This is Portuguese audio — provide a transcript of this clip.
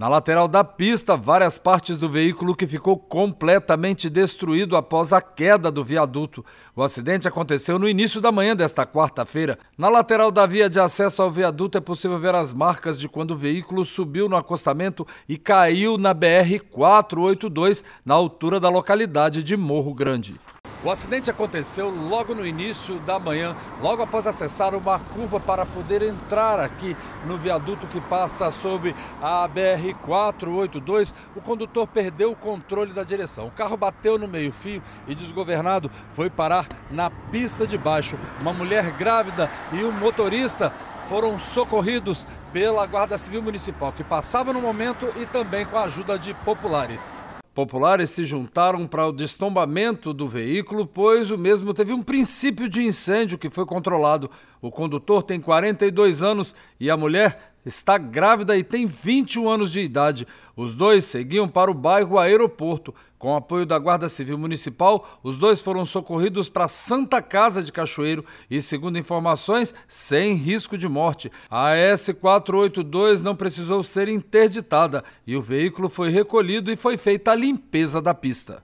Na lateral da pista, várias partes do veículo que ficou completamente destruído após a queda do viaduto. O acidente aconteceu no início da manhã desta quarta-feira. Na lateral da via de acesso ao viaduto é possível ver as marcas de quando o veículo subiu no acostamento e caiu na BR 482, na altura da localidade de Morro Grande. O acidente aconteceu logo no início da manhã, logo após acessar uma curva para poder entrar aqui no viaduto que passa sobre a BR-482. O condutor perdeu o controle da direção. O carro bateu no meio-fio e, desgovernado, foi parar na pista de baixo. Uma mulher grávida e um motorista foram socorridos pela Guarda Civil Municipal, que passava no momento e também com a ajuda de populares. Populares se juntaram para o destombamento do veículo, pois o mesmo teve um princípio de incêndio que foi controlado. O condutor tem 42 anos e a mulher está grávida e tem 21 anos de idade. Os dois seguiam para o bairro Aeroporto. Com apoio da Guarda Civil Municipal, os dois foram socorridos para Santa Casa de Cachoeiro e, segundo informações, sem risco de morte. A S482 não precisou ser interditada e o veículo foi recolhido e foi feita a limpeza da pista.